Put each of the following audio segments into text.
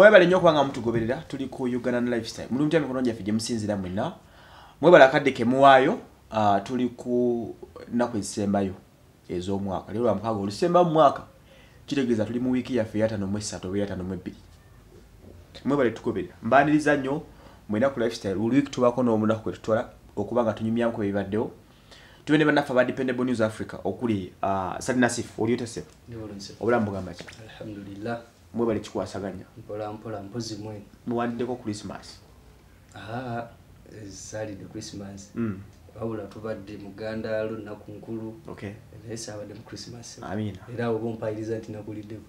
mwebale nnyo okubanga mutugoberera tuli ku uganda lifestyle mulimu tya mikono gyaffe gyemusinzira mwenna mwebale akadde kemuwaayo uh, tuli ku nnaku ezisembayo ez'omwaka lero lwamukaaga olusemba mu mwaka kitegeeza tuli mu wiiki yaffe eyatano mu esatu oba eyatano mu ebbiri mwebale tugoberera mbaniriza nnyo mwenaku lifestyle oluwiiki tubaako n'omunaku kwe tutola okubanga tunyumyamu kwe bibaddewo tube ne bannaffe aba dependable news africa okuli uh, sadnasif oliotese obulamu bugamba ki alhamdulillah mwebale kikwasaganya mpolampola mpozi mwe muwaddeko krismas zaalidde krismas mm. wabula tubadde muganda lunaku nkulu naye saabadde mu krismas era oba ompayiriza nti nakuliddeko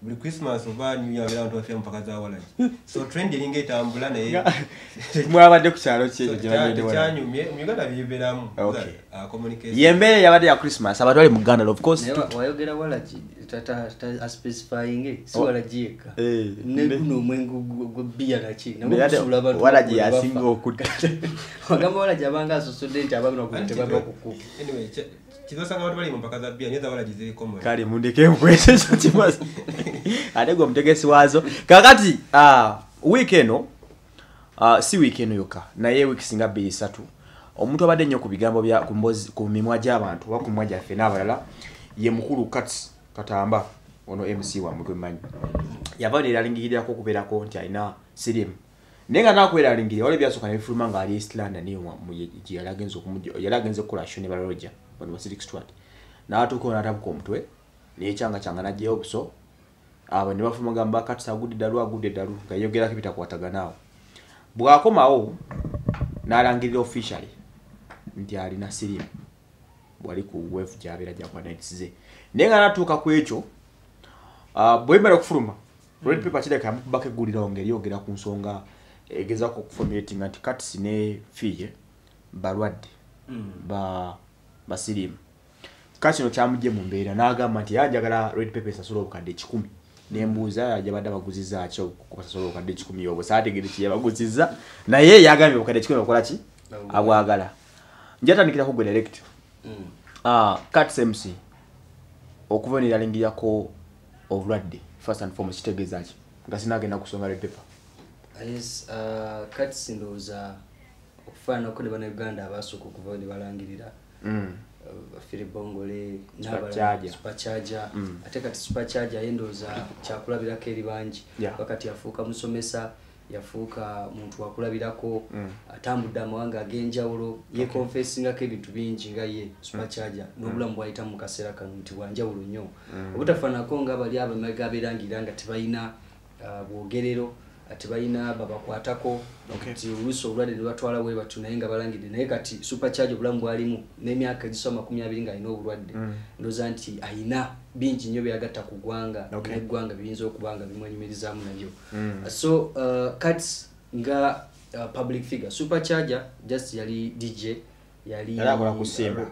buli christmas oba new year abeera abantu bafe mupaka za walagi hmm. so trend eringa etambula nayemwabadde ku kyalo kyekyanyumye mu uganda byiberamu uh, yembeera yabadde ya christmas abantu bali muganda wayogera walagi aspecifying siwalagi oh. yekka eh, nenomwengu gwebiya naki nawalagi yasinga okuddaagamba walagi abanga asosodde nti abanatebaga kukuba kizosanga abantu bali mu mpaka za bia nyeza walagi zirikomo kale mundekeekukwesekyo kimazi ate gwe omutegesi waazo kakati ah, wiiki eno ah, si wiiki eno yokka naye wiiki singa bbiri satu omuntu abadde nnyo ku bigambo ku mimwa gy'abantu oba ku mimwa gyaffe n'abalala ye mukulu kat katamba ono mc wamwe gwemmanyi yava neralingirirako okubeerako nti alina sirimu naye nga nakweralingirira wali byasooka nebifuluma ngaali east london yali agenze okukolasho ne baloja bano basiri stuart n'atuukao n'atabuka omutwe naye ekyanga kyanga najjayo obuso abo nebafumaga mubakatusagudde ddalu agudde ddalu nga ah, yogerako bitakwataganaawo bwakomawo nalangirira officially nti alina sirimu wali ku wef gyabeera gyakwanaitisize naye nga natuuka ku ekyo ah, bwemara okufuluma red hmm. paper kiraka yamukubako eggulirawo ngeri yogera ku nsonga egezako okufomiratinga nti katis ne fiye balwadde hmm. basirimu kati kino kyamugye mu mbeera n'agamba nti yanjagala red paper esasula obukadde kikumi nembuuza gyabadde abaguzizaakyo kukasasola obukadde kikumi obwo saategere kiyabaguziza naye yagambye obukadde kikumi bakola ki abwagala njatandikira ku gwe erect mm. ah, katsmc okuva neralingirako obulwadde first and formos kitegeeza ki nga sinagenda kusonga repepa ah, ah, kati sindowooza okufaananako ne bannauganda abasooka okuva ne balangirira mm. Mm. ate kati supacharger yendoza kyakulabirako eri bangi wakati yafuuka musomesa yafuuka muntu wakulabirako mm. atambudde amawanga ag'enjawulo yekonfesingako ebintu bingi nga ye mm. supacharger n'obulamu bwayitamu mukaseera kano nti bwanjawulo nnyo obutafaanako nga bali abamaga abeerangira nga tebalina uh, bwogerero ati balina babakwatako nti okay. oluusi obulwadde ne batwala we batyo naye nga balangidde naye kati supecharge obulamu bwalimu n'emyaka egisoba makumi abiri nga alina obulwadde ndooza mm. nti ayina bingi nnyo byagatta ku ggwanga okay. neeggwanga biyinza okuba nga bimwenyumirizaamu nabyo mm. Uh, so uh, kat nga uh, public figure supecharge just yali dj yali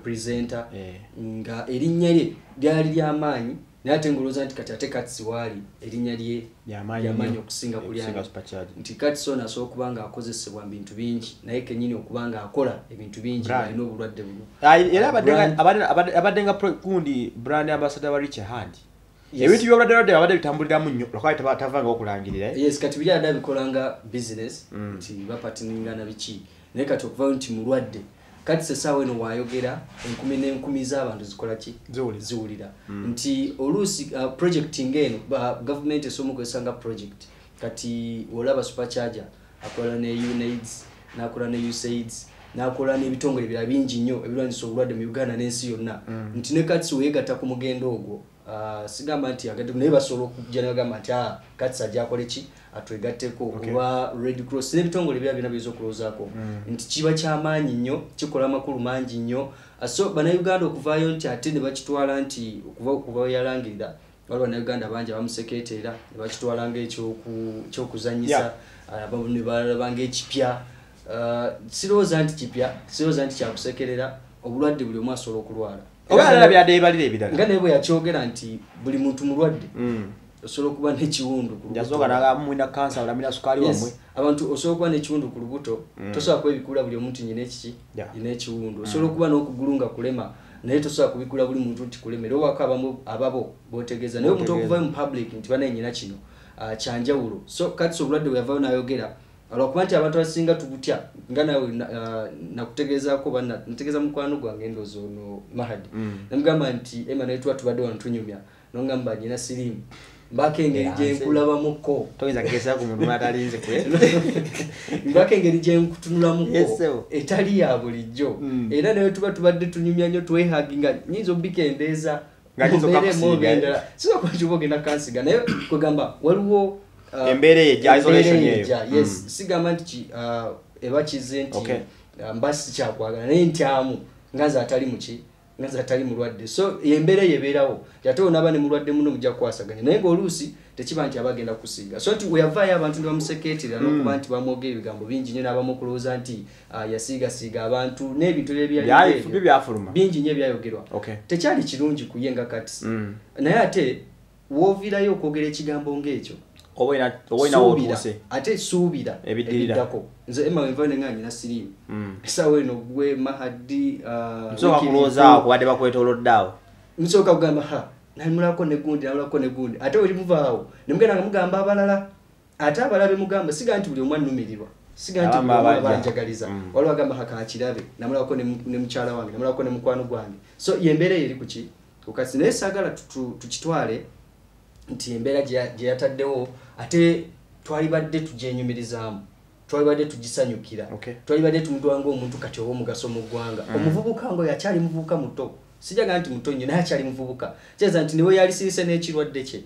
presenter yeah. nga erinnya lye lyali lyamaanyi naye ate ngulooza nti kati ate katsiwaali erinnya lye lyamaanyi okusinga kulyani nti katison asobola okuba nga akozesebwa mubintu bingi naye kenyini okuba nga akola ebintu bingi alina obulwadde buno era abadde nga gundi brand ambassador wa rich hand ebintu byobuladdeladde abadde bitambuliramu nnyo lwakabatavangao okulangirira eh? yes kati biri adda bikolanga business mm. nti bapatiningana biki naye kati okuvao nti mulwadde kati sesaawa eno wayogera enkumi n'enkumi z'abantu zikolaki ziwulira mm. nti oluusi uh, projekti ngaeno gavumenti esobola okukozesanga project kati olaba supercharger akola ne unaids n'akola ne usaids nakola n'ebitongole ebirala bingi nnyo ebirwanyisa obulwadde mu uganda n'ensi yonna mm. nti ne kati weegatta ku mugendo ogwo Ah, sigamba nti agadde naye basobola okujja nebagamba nti ah, kati sajja akoleki atwegatteko ah, oba red cross n'ebitongole ebyaa byona byiza okulowozaako mm. nti kiba kyamaanyi nnyo kikola amakulu mangi nnyo so bannayuganda okuvaayo nti ate ne bakitwala nti okubayalangirira wali bannayuganda bangi abamusekeeteera ne bakitwala ngaekyokuzanyisa nebalabangaekipya sirowooza nti kipya sirowooza nti kyakusekerera obulwadde buli omu asobola okulwala nga nebwe yakyogera nti buli muntu mulwadde osobola okuba nekiwundu osobola okuba nekiwundu ku lubuto mm. tosobola kwebikula buli omuntu nyinaekiwundu mm. osobola okuba nokugulu nga kulema naye tosobola kubikula buli muntu nti kulema era owaka ababo botegeeza naye omuntu okuvayo mu public nti bananyina kino ah, kyanjawulo so kati obulwadde bweyavayo nayogera olwokuba nti abantu abasinga tukutya nga nawe uh, nakutegeezaako banna ntegeeza mukwano gwange endoozi ono mahadi mm. namugamba nti ema naye tuba tubadde wanotunyumya nonga mba nyina siriimu mbaako engeri gyenkulabamuko mbaako engeri gyenkutunulamuko etali ya bulijjo mm. era naye tuba tubadde tunyumya nnyo twehagi nga nyinza obikendeeza mubeeremu ogendala sizakwakiba ogenda kansiga naye kwegamba waliwo Uh, embeera yejja isolation yes hmm. sigamba nti uh, eba kize nti uh, mba sikyakwagala naye ntyamu ngaze atali muki ngaze atali mulwadde so embeera eyo ebeerawo ate onaaba ne mulwadde muno mujja kukwasaganya naye ngaoluusi tekiba nti abagenda kusiiga so nti weyavaayo abantu ne bamusekeetera hmm. nokuba nti bamwogera ebigambo bingi nyo n'abamu okulowooza nti yasiigasiiga abantu n'ebintu ebyaebyafuluma bingi nyo ebyayogerwa tekyali kirungi ku ye nga kati hmm. naye ate woovirayo okwogera ekigambo ng'ekyo ate suubira ebiddako nze ema wenva nenga nyina sirimu mm. esaawa eno gwe mahadi uh, kubadde bakwetoloddeawo nsooka kugamba ha namulako negundi namulako negundi ate wekimuvaawo nemugenda nga mugamba abalala ate abalala bemugamba siga nti buli omwanumirirwa sigantibalajagaliza mm. waliwo agamba hakakirabe namulako nemukyala wange namulako nemukwano gwange so yembeera eyo eri kuki kukasi naye saagala tukitwale nti embeera gye yataddewo ate twali badde tugyenyumirizaamu twali badde tugisanyukira twali badde tumutwanga omuntu kati oba omugaso mu ggwanga mm-hmm. omuvubuka ngaoyo akyali muvubuka muto sijagaa nti muto nnyo naye akyali muvubuka kyeza nti niwe yalisirise n'ekirwadde kye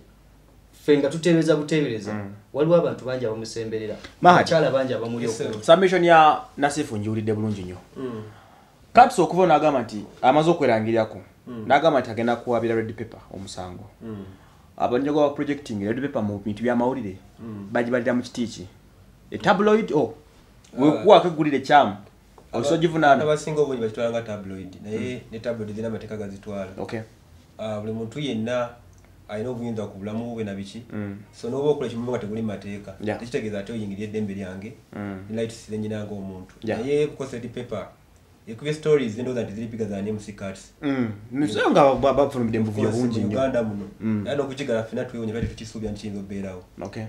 fe nga tuteebeza buteebereza mm. waliwo abantu bangi abamusemberera akyala bangi abamulisubmission ya nasifu njiwulidde bulungi nnyo mm. katusa okuva onagamba nti amaze okwerangirirako mm. nagamba nti agenda kuwabira red paper omusango abanyogo ba projecting red paper mu bintu byamawulire mm. bagibalira mu kiti ki etabloid o oh, wekuwako ah. egulire ekyamu osogivunana abasinga obunyi bakitwalanga tabloid naye mm. ne tabloid zina amateeka gazitwala ah, buli muntu yenna ayina obuyinza ku bulamu bwe na biki mm. so noba okola ekimuma nga teguli mateeka tekitegeeza ati oyingirya eddembe lyange nelaitusire nyinanga omuntu naye kukosa red paper ekubye stories endoza nti ziri piga za ne musicats nso nga bafulumidde mbuvuyo bungi nyouganda muno mm. era nokukigala fena twewonye lwati tukisuubya nti kiyinza obeerawo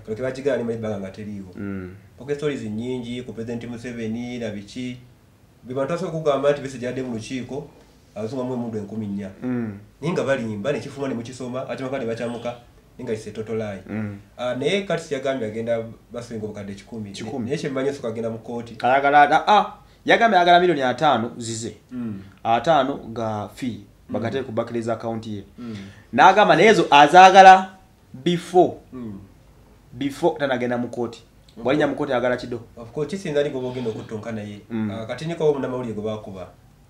oleke bakigala nemali ebbanga nga teriiwo mm. okuba stories nyingi ku president museveni nabiki be bantu basobola okugamba nti besa gyadde mu lukiiko abazungamu emundu enkumi nnya mm. naye nga balimba nekifuma nemukisoma akimaka nebakyamuka nga kisetotolayi ah, naye katis yagambye agenda basenga obukadde kikumi naye kyemmanyi osoka agenda mu kooti ayagala ah yagambe agala milioni ataano zize mm. ataano ga fee bagateke mm. kubakiriza akaunti ye mm. nagamba nayezo azagala before before tanagenda mukoti walinya mukoti agala kidoogendaokutnkanayekatinikaomunamawulirgebakuba ah,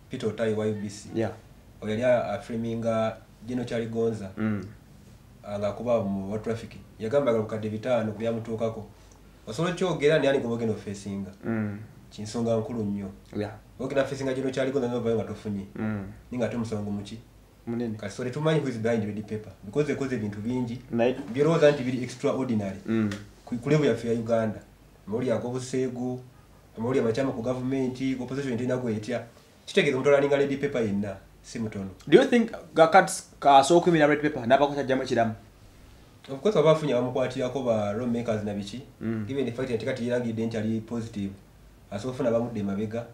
pete otai wa ubc yali afriminga jino kyaligonza ah, ngaakuba muwatrafic yagamba gala bukadde bitaano kubyamutuukako osobola kyogera nayanigobagenda ofesinga kinsonga nkulu nnyo ogenda fe singa gino kyaliko nanobayo nga tofunye mm. naye ngaate omusango muki kasole tumanyi paper because ekoze ebintu bingi byolowooza nti biri extraordinary mm. kulebu yaffe ya uganda amawuli ago obuseegu amawuli amakyama ku gavumenti opposition tinagw etya kitegeeza omutwala alinga lady paper yenna si mutono do you think gakats kasooka emira red paper n'abakosa ajjamu ekiramu ofcourse oba afunye abamukwatirako ba rom makers nabiki mm. given efact yatekatiyiragidde nti ali positive asobola ofuna babudde emabega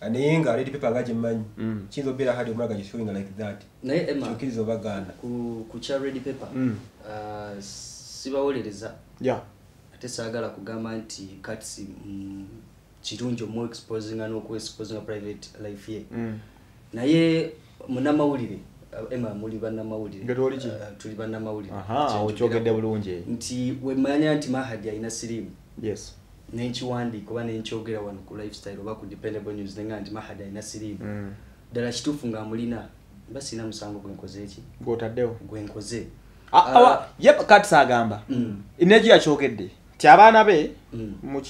ah, naye nga aleeta epepa nga gyemmanyi mm. kiyinza obeera hadi omulaga gisuwinga like that nayeokiriza obagaana ku kya red paper mm. ah, sibawolereza ate saagala kugamba nti kati mm, kirungi omuexposinga n'okuexposinga private life ye naye munamawulire ah, ema muli bannamawuliretuli bannamawulire nti wemanya nti mahadi alina sirimu nenkiwandiika oba nenkyogera wano ku lifestyle oba ku dependable news nenga nti mahadi alina siriimu mm. ddala kituufu nga mulina mba sirina musango gwenkozeeki gwotaddewo gwenkoze ah, ah, ye kati saagamba mm. nekyo yakyogedde nti abaana be mm.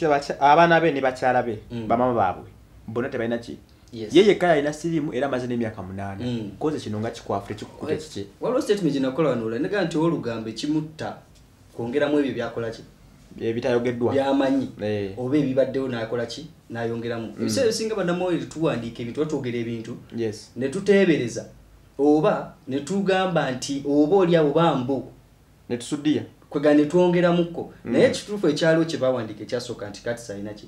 abaana be ne bakyala be bamama baabwe bonna tebalina ki ye yekka yalina siriimu era amaze n'emyaka munaana koze kino nga kikwafu tekikukuta kike waliwo statement gyenakola wanoola nega nti olugambo ekimutta kwongeramu ebyo byakola ki ebitayogeddwa byamanyi eh. oba ebibaddewo nakola ki nayongeramu mm. ebiseera ebisinga bannamawoyo tetuwandiika ebintu batwogera ebintu ne tuteebereza oba ne tugamba nti oba oliawo bambu netusudiya kwegaa ne twongeramukko mm. naye ekituufu ekyaliwo kye bawandiika ekyasooka nti kati salinaki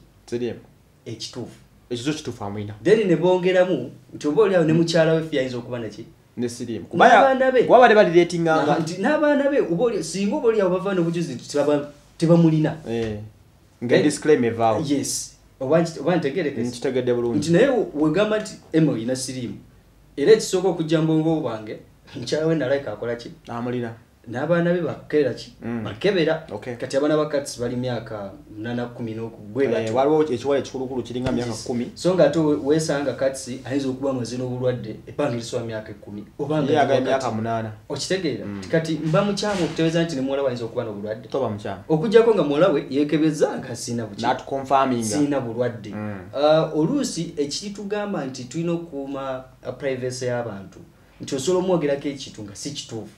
ekituufu then nebongeramu nti oba oliawo ne mukyala we fyayinza okuba naki nabaana be nabaana be singa obaoliawo bava nobujuzi nti tebamulina eh, eh, nti naye wegamba nti ema oyina siriimu era ekisooka okujja mbongo bwange nkyawe nalaika akolaki n'abaana be bakkerera ki mm. bakebera kati abaana ba kats bali myaka munana kumi nkugwewaliwo eh, ekikulukulu kiringa myaka kumi so nga ate weesanga kats ayinza okuba mwezi n'obulwadde ebbanga lisoba myaka ekumi obamyaka munana okitegeera mm. kati mba mukyama okutebeza nti nemuwala we ayinza okuba n'obulwadde okugjako nga muwala we yeekebeza nga siina bukisiina bulwadde mm. uh, oluusi ekitugamba nti tulina okukuuma uh, privacy y'abantu nti osobola omwogerako ekintu nga si kituufu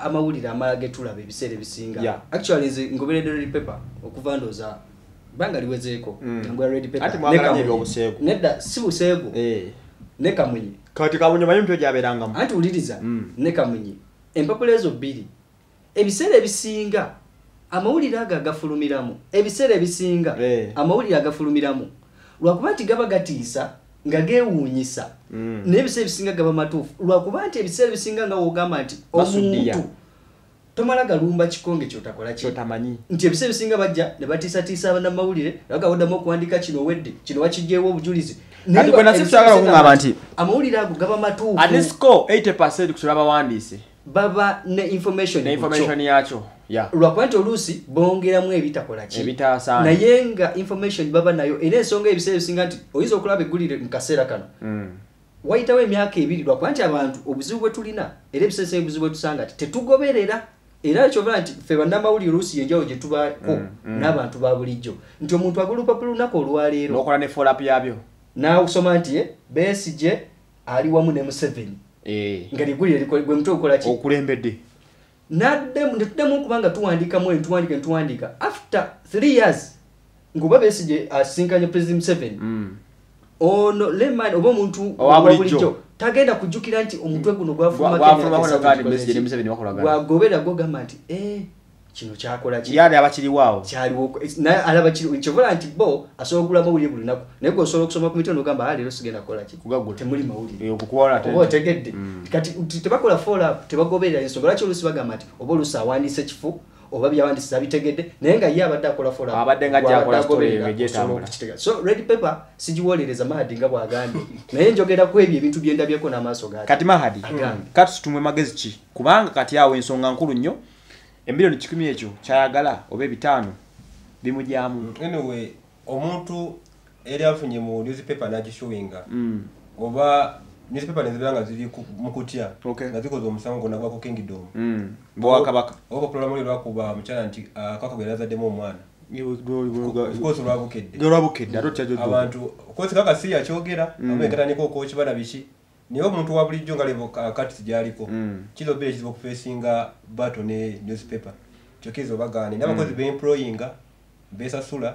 amawulire amala getulaba ebiseera ebisinga actually nze ngoberedde red paper okuva ndooza banga liwezeeko mm. nedda si buseegu eh. ne kamunyi kati kamunyi manyi mutyo gyabeerangamu anti wuliriza mm. ne kamunyi empapula ezo bbiri ebiseera ebisinga amawulire ago agafulumiramu ebiseera ebisinga eh. amawulire agafulumiramu lwakuba nti gaba gatiisa nga geewuunyisa mm. naye ebiseera ebisinga gaba matuufu lwakuba nti ebiseera ebisinga nga woogamba nti omuntu tomala galumba kikonge kyotakola kyotamanyi nti ebiseera ebisinga bajja ne batiisatiisa abannamawulire nebagawoddamu okuwandika kino wedde kino wakiggyewo obujulizi amawulire ago gaba matuufubawandise baba ne information yakyo lwakuba nti oluusi bongeramu ebitakolaki naye nga information baba nayo era ensonga ebiseera ebisinga nti oyinza okulaba eggulire mu kaseera kano hmm. wayitawo emyaka ebiri lwakuba nti abantu obuzibu bwe tulina era ebiseera ebisinga obuzibu bwe tusanga nti tetugoberera era kyobala nti fe bannamawulire oluusi yenjawo gye tubako mm, mm. n'abantu ba bulijjo nti omuntu agolupapula olunaku olwaleerookola ne folap yabyo nakusoma nti eh, besi gye ali wamu ne museveni eh. nga ligulire mutwe gukolaki okulembedde naddemu netuddemu okubanga tuwandiikamu e tuwandika netuwandika after three years ngaoba besi gye asinkanye president museveni mm. ono lemin oba omuntu wabulijjo tagenda kujukira nti omutwe guno gwagwagobera gogamba nti eh, kino kyakolakkyovula eh, nti bo asobola okugulamu obulie bulinaku naye gosobola okusoma ku mitondo gamba ah, leero sigenda kukolakitemuli mawulireotegedde eh, mm. kati tebakola fallup tebagoberera ensonga lwaki olusi bagamba nti oba olusi awandiisa ekifo oba byawandisiza bitegedde naye nga ye abadde akola so red paper sigiwolereza mahadi nga bwagambye naye njogeraku ebyo ebintu byendabyeko n'amaaso gat kati mahadi katusutumwe magezi ki kubanga kati awo ensonga nkulu nnyo emiliyoni kikumi ekyo kyayagala oba ebitaano bimujyamu mm, omuntu eri afunye mu newspaper nagisuwinga mm. oba newspaper nezibanga ziri mukutya nga zikoza omusango nagwa ku kingdom mm. bwakabaka problem oli lwakuba mukyala nti ah, kakagera azaddemu omwana olwabukeddeabantu kosi kaka si yakyogera mm. abekera niko okokibala biki naye omuntu wa bulijjo nga lebo katisi gyaliko mm. kiza obeere kiziba okufeesinga bato ne newspaper kyokezi obagaane nabakozi beemployinga besasula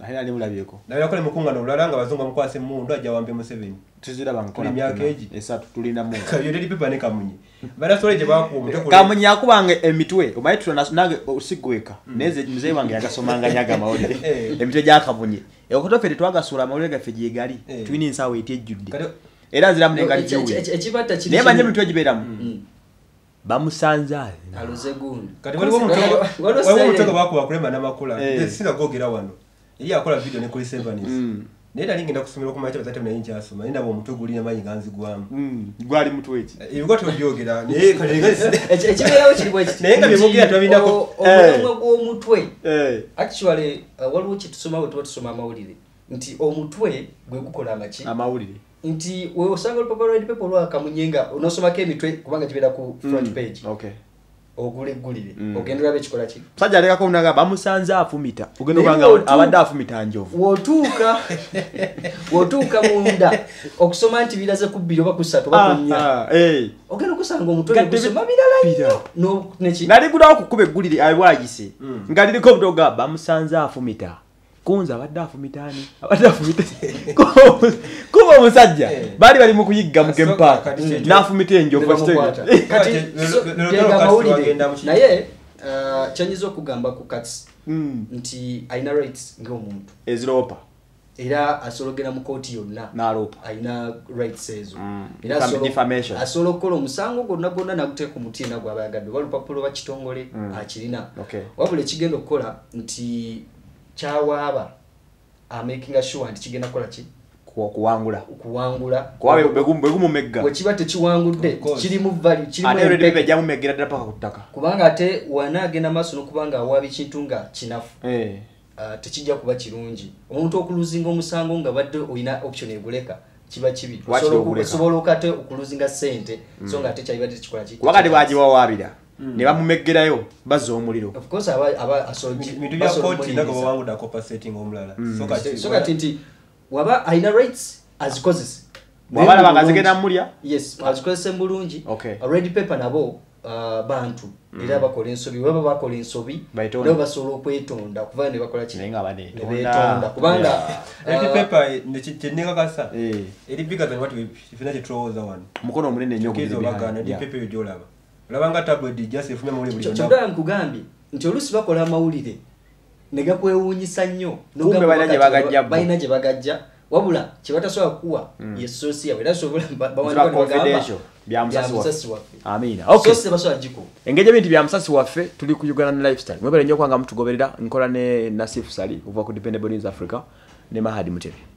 era ali mulabyeko nabirako nemukungano olulala nga bazungu amukwasa emu ondu ajawambe museveni kamunye akubanga emitwe omanye sigweka mm. nmuzeyi wange yagasomanganyagamawulire eh. emitwe gyakabunye okotofe tetwagasuula amawulire gaffe gyegali eh. tulina ensawo eti ejjudde era nziramunaye e- e- e- manye emitwe gibeeramu mm. mm. bamusanzaaliwaliwo omutego bakuba kulema namakula eh. singa gogera wano yeye akola video ne kuri 7 mm. Nenda ninge nakusomera ku macho zatemna inji asoma. Nenda bo mtu gulina mayi nganzi gwam. Mm. Gwali mtu wechi. Ibigo to byogera. Ne kale ngazi. Echi bya wechi bwe. Ne nga byogera to binako. Omwe eh. gwo mutwe. Eh. Actually uh, wali wechi tusoma wo tusoma maulire. Nti omutwe gwe gukola machi. Amaulire. Nti we osanga lupapa lwa dipepo lwa kamunyenga unosoma ke mitwe kubanga jibira ku front mm. page. Okay. ogulegulire mm. ogenda olaba ekikola ki musajja alekako naga bamusanze afumita ogenda obanga abadde afumita njovu wotuuka wotuuka munda okusoma nti biraze ku bbiri oba ku satu oba kunya eh. ogenda okusanga omutwegusoma birala nyo naligulawo ku kkuba eggulire awagise mm. nga liriko omutogaa bamusanze afumita kunze abadde afumitaani abadde afumitkuba omusajja eh. baali bali mukuyigga mugempaka nafumita enjovunaye eh. uh, kyanyiza okugamba ku kat hmm. nti alina rit ngaomuntu eziropa era asobologera mu kooti yonna alina rit ezo hmm. asobola okukola omusango gwonna gwonna naguteeka ku muti ena gwabayagadde oba olupapulo lwa kitongole hmm. akirina wabula ekigenda okukola nti kyawaaba amakinga sure nti kigenda kukola ki okuwangula okuwangulabegumumegga wekiba tekiwangudde kirimu valuejamumegera ddala paka ku ttaka kubanga ate wanaagenda maaso n'okubanga awaaba ekintu nga kinafu eh. ah, tekijja kuba kirungi omuntu okuluzinga omusango nga badde olina option eguleka kiba kibi osobola okate okuluzinga ssente so nga ate kyalibadde tekikola kikubanga tebagiwawaabira ne bamumeggerayo bazza omuliro waba alina rights as causes abalabangazigenda mulya yes azikozese bulungi red paper nabo uh, bantu mm. era bakola ensobi waba bakola ensobi nabo basobola okwetonda kubanga nebakola kinebetonda kubanga mukono omunene nyo olabanga tablet just efunya mawulire buli kyogaa nkugambye nti oluusi bakola amawulire negakwewuunyisa nnyo balina gye bagajja wabula kyebatasobola kuwa yesoosi yawe engeri ebintu bya musasi waffe tuli ku uganda lifestyle mwebale nyo okubanga mutugoberera nkola ne nasifu sali okuva ku dependable news africa ne mahadi mutebe